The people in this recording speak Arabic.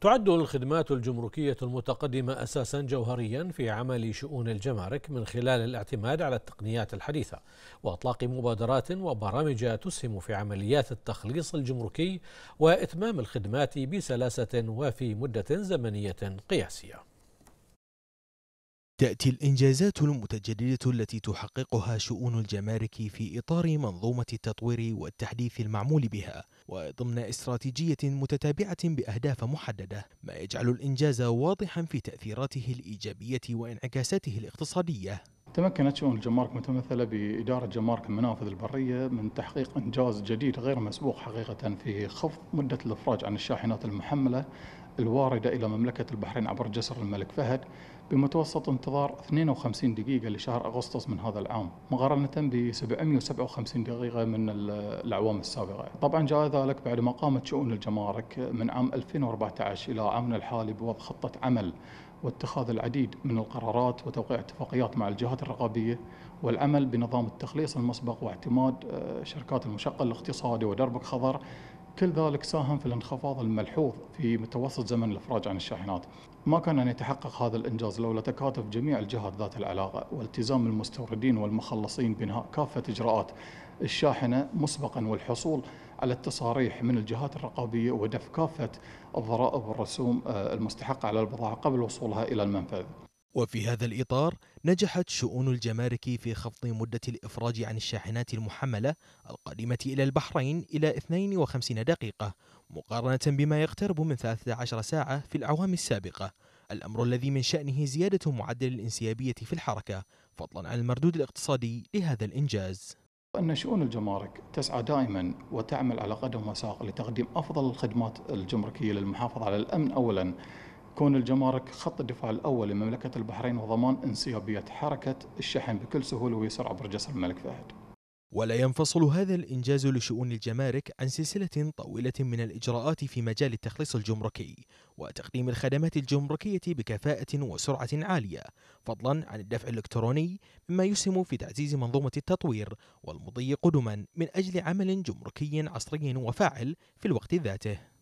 تعد الخدمات الجمركية المتقدمة أساسا جوهريا في عمل شؤون الجمارك من خلال الاعتماد على التقنيات الحديثة وإطلاق مبادرات وبرامج تسهم في عمليات التخليص الجمركي وإتمام الخدمات بسلاسة وفي مدة زمنية قياسية تأتي الإنجازات المتجددة التي تحققها شؤون الجمارك في إطار منظومة التطوير والتحديث المعمول بها وضمن استراتيجية متتابعة بأهداف محددة ما يجعل الإنجاز واضحا في تأثيراته الإيجابية وانعكاساته الاقتصادية تمكنت شؤون الجمارك متمثلة بإدارة جمارك المنافذ البرية من تحقيق إنجاز جديد غير مسبوق حقيقة في خفض مدة الإفراج عن الشاحنات المحملة الواردة إلى مملكة البحرين عبر جسر الملك فهد بمتوسط انتظار 52 دقيقة لشهر أغسطس من هذا العام مقارنة ب 757 دقيقة من الأعوام السابقة طبعا جاء ذلك بعد ما قامت شؤون الجمارك من عام 2014 إلى عامنا الحالي بوضع خطة عمل واتخاذ العديد من القرارات وتوقيع اتفاقيات مع الجهات الرقابية والعمل بنظام التخليص المسبق واعتماد آه، شركات المشقة الاقتصادي ودربك خضر كل ذلك ساهم في الانخفاض الملحوظ في متوسط خطوط زمن الافراج عن الشاحنات. ما كان ان يتحقق هذا الانجاز لولا تكاتف جميع الجهات ذات العلاقه والتزام المستوردين والمخلصين بانهاء كافه اجراءات الشاحنه مسبقا والحصول على التصاريح من الجهات الرقابيه ودفع كافه الضرائب والرسوم آه، المستحقه على البضاعه قبل وصولها الى المنفذ. وفي هذا الإطار نجحت شؤون الجمارك في خفض مدة الإفراج عن الشاحنات المحملة القادمة إلى البحرين إلى 52 دقيقة مقارنة بما يقترب من 13 ساعة في الأعوام السابقة الأمر الذي من شأنه زيادة معدل الانسيابية في الحركة فضلا عن المردود الاقتصادي لهذا الإنجاز أن شؤون الجمارك تسعى دائما وتعمل على قدم وساق لتقديم أفضل الخدمات الجمركية للمحافظة على الأمن أولا كون الجمارك خط الدفاع الأول لمملكة البحرين وضمان انسيابية حركة الشحن بكل سهولة ويسر عبر جسر الملك فهد ولا ينفصل هذا الإنجاز لشؤون الجمارك عن سلسلة طويلة من الإجراءات في مجال التخليص الجمركي وتقديم الخدمات الجمركية بكفاءة وسرعة عالية فضلا عن الدفع الإلكتروني مما يسهم في تعزيز منظومة التطوير والمضي قدما من أجل عمل جمركي عصري وفاعل في الوقت ذاته